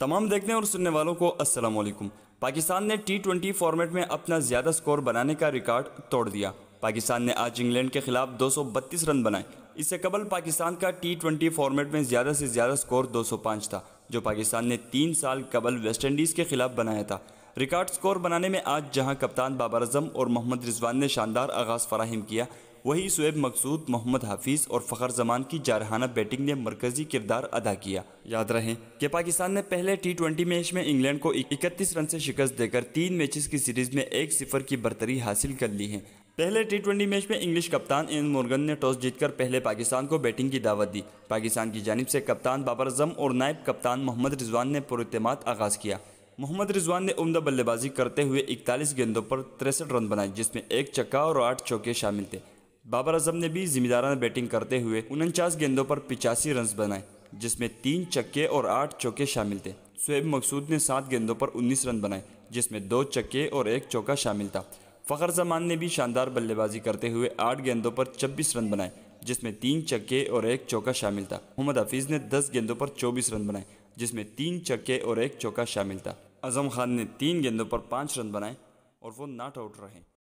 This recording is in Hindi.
तमाम देखने और सुनने वालों को अस्सलाम वालेकुम पाकिस्तान ने टी ट्वेंटी फॉर्मेट में अपना ज़्यादा स्कोर बनाने का रिकॉर्ड तोड़ दिया पाकिस्तान ने आज इंग्लैंड के खिलाफ 232 रन बनाए इससे कबल पाकिस्तान का टी ट्वेंटी फॉर्मेट में ज़्यादा से ज़्यादा स्कोर 205 था जो पाकिस्तान ने तीन साल कबल वेस्टइंडीज़ के खिलाफ बनाया था रिकॉर्ड स्कोर बनाने में आज जहां कप्तान बाबर अजम और मोहम्मद रिजवान ने शानदार आगाज़ फराहम किया वहीं शुएब मकसूद मोहम्मद हाफिज और फ़खर जमान की जारहाना बैटिंग ने मरकजी किरदार अदा किया याद रहे कि पाकिस्तान ने पहले टी ट्वेंटी मैच में इंग्लैंड को इकतीस रन से शिकस्त देकर तीन मैचेस की सीरीज में एक सिफर की बर्तरी हासिल कर ली है पहले टी ट्वेंटी मैच में इंग्लिश कप्तान एन मोर्गन ने टॉस जीतकर पहले पाकिस्तान को बैटिंग की दावत दी पाकिस्तान की जानब से कप्तान बाबर अजम और नायब कप्तान मोहम्मद रिजवान ने पुरतमाद आगाज़ किया मोहम्मद रिजवान ने उमदा बल्लेबाजी करते हुए इकतालीस गेंदों पर तिरसठ रन बनाए जिसमें एक चक्का और आठ चौके शामिल थे बाबर आजम ने भी जिम्मेदाराना बैटिंग करते हुए उनचास गेंदों पर पिचासी रन बनाए जिसमें तीन चक्के और आठ चौके शामिल थे शुएब मकसूद ने सात गेंदों पर 19 रन बनाए जिसमें दो चक्के और एक चौका शामिल था फ़खर जमान ने भी शानदार बल्लेबाजी करते हुए आठ गेंदों पर 26 रन बनाए जिसमें तीन चक्के और एक चौका शामिल था मोहम्मद हफीज़ ने 10 गेंदों पर 24 रन बनाए जिसमें तीन चक्के और एक चौका शामिल था अजम खान ने तीन गेंदों पर पाँच रन बनाए और वो नॉट आउट रहे